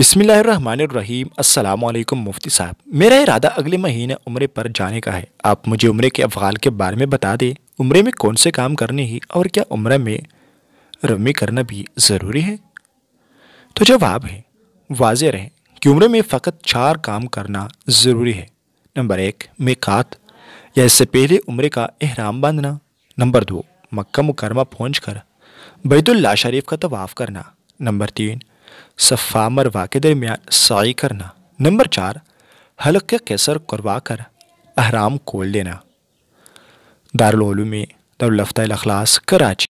बिसमीम अल्लाम मुफ्ती साहब मेरा इरादा अगले महीने उम्र पर जाने का है आप मुझे उम्र के अफगाल के बारे में बता दें उम्र में कौन से काम करने हैं और क्या उम्र में रमी करना भी ज़रूरी है तो जवाब है वाज रहें कि उम्र में फ़कत चार काम करना ज़रूरी है नंबर एक मेकात या इससे पहले उम्र का अहराम बांधना नंबर दो मक्का मुकरमा पहुँच कर बैतुल्ला शरीफ का तवाफ़ करना नंबर तीन सफ़ा मरवा के दरमियान सई करना नंबर चार हल्के केसर करवा कर अहराम खोल देना दारुलूम दारुलफ्ता अखलास कराची